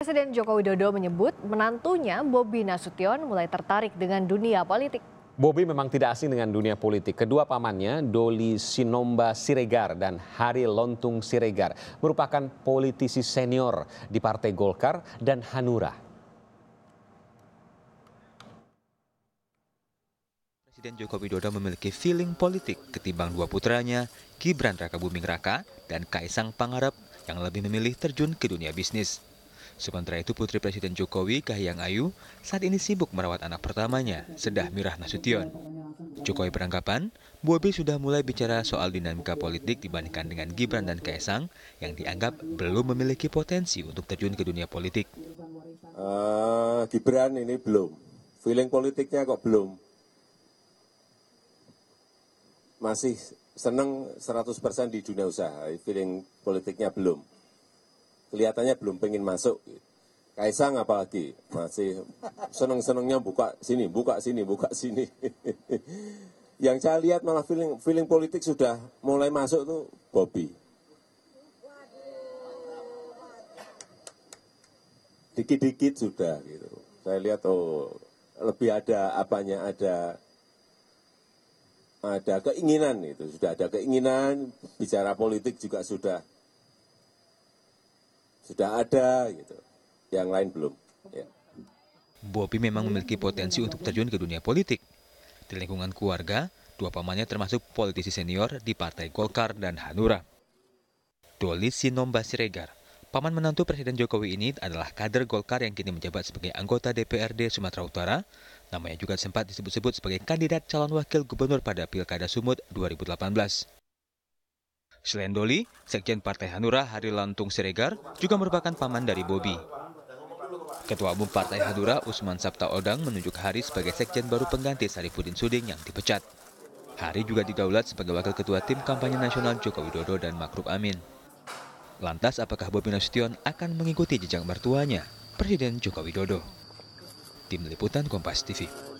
Presiden Joko Widodo menyebut menantunya Bobi Nasution mulai tertarik dengan dunia politik. Bobi memang tidak asing dengan dunia politik. Kedua pamannya, Doli Sinomba Siregar dan Hari Lontung Siregar, merupakan politisi senior di Partai Golkar dan Hanura. Presiden Joko Widodo memiliki feeling politik ketimbang dua putranya, Gibran Raka Buming Raka dan Kaisang Pangarep yang lebih memilih terjun ke dunia bisnis. Sementara itu putri Presiden Jokowi, Kahiyang Ayu, saat ini sibuk merawat anak pertamanya, Sedah Mirah Nasution. Jokowi beranggapan, Bobi sudah mulai bicara soal dinamika politik dibandingkan dengan Gibran dan Kaisang yang dianggap belum memiliki potensi untuk terjun ke dunia politik. Uh, Gibran ini belum, feeling politiknya kok belum. Masih seneng 100% di dunia usaha, feeling politiknya belum kelihatannya belum pengen masuk. Kaisang apalagi masih seneng-senengnya buka sini, buka sini, buka sini. Yang saya lihat malah feeling, feeling politik sudah mulai masuk tuh Bobby. Dikit-dikit sudah gitu. Saya lihat oh lebih ada apanya ada ada keinginan itu sudah ada keinginan bicara politik juga sudah sudah ada gitu. Yang lain belum. Ya. Bobi memang memiliki potensi untuk terjun ke dunia politik. Di lingkungan keluarga, dua pamannya termasuk politisi senior di Partai Golkar dan Hanura. Doli Sinomba Siregar, paman menantu Presiden Jokowi ini adalah kader Golkar yang kini menjabat sebagai anggota DPRD Sumatera Utara. Namanya juga sempat disebut-sebut sebagai kandidat calon wakil gubernur pada Pilkada Sumut 2018. Selain Doli, Sekjen Partai Hanura Hari Lantung Siregar juga merupakan paman dari Bobi. Ketua Umum Partai Hanura Usman Sabta Odang menunjuk Hari sebagai sekjen baru pengganti Sarifudin Suding yang dipecat. Hari juga didaulat sebagai wakil ketua tim kampanye nasional Joko Widodo dan Makruf Amin. Lantas apakah Bobi Nasution akan mengikuti jejak mertuanya, Presiden Joko Widodo? Tim Liputan Kompas TV.